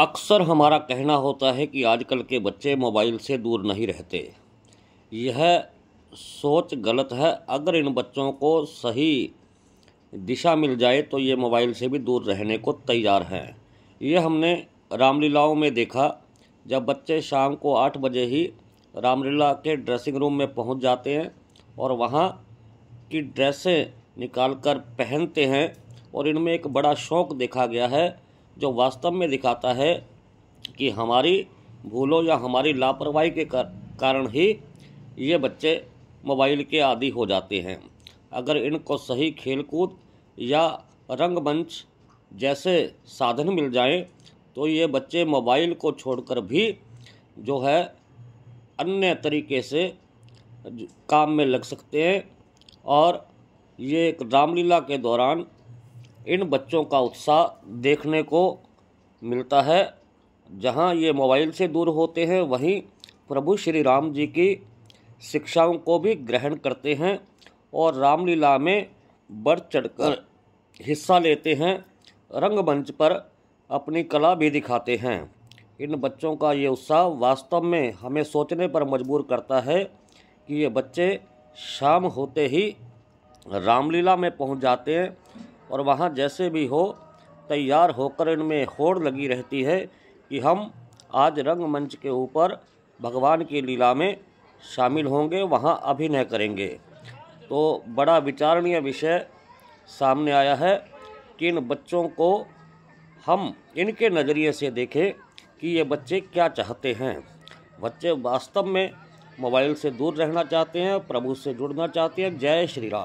अक्सर हमारा कहना होता है कि आजकल के बच्चे मोबाइल से दूर नहीं रहते यह सोच गलत है अगर इन बच्चों को सही दिशा मिल जाए तो ये मोबाइल से भी दूर रहने को तैयार हैं ये हमने रामलीलाओं में देखा जब बच्चे शाम को आठ बजे ही रामलीला के ड्रेसिंग रूम में पहुंच जाते हैं और वहाँ की ड्रेसें निकाल कर पहनते हैं और इनमें एक बड़ा शौक़ देखा गया है जो वास्तव में दिखाता है कि हमारी भूलों या हमारी लापरवाही के कारण ही ये बच्चे मोबाइल के आदि हो जाते हैं अगर इनको सही खेलकूद या रंगमंच जैसे साधन मिल जाएं तो ये बच्चे मोबाइल को छोड़कर भी जो है अन्य तरीके से काम में लग सकते हैं और ये एक रामलीला के दौरान इन बच्चों का उत्साह देखने को मिलता है जहाँ ये मोबाइल से दूर होते हैं वहीं प्रभु श्री राम जी की शिक्षाओं को भी ग्रहण करते हैं और रामलीला में बढ़ चढ़कर हिस्सा लेते हैं रंगमंच पर अपनी कला भी दिखाते हैं इन बच्चों का ये उत्साह वास्तव में हमें सोचने पर मजबूर करता है कि ये बच्चे शाम होते ही रामलीला में पहुंच जाते हैं और वहाँ जैसे भी हो तैयार होकर इनमें होड़ लगी रहती है कि हम आज रंगमंच के ऊपर भगवान की लीला में शामिल होंगे वहाँ अभिनय करेंगे तो बड़ा विचारणीय विषय सामने आया है कि इन बच्चों को हम इनके नज़रिए से देखें कि ये बच्चे क्या चाहते हैं बच्चे वास्तव में मोबाइल से दूर रहना चाहते हैं प्रभु से जुड़ना चाहते हैं जय श्री राम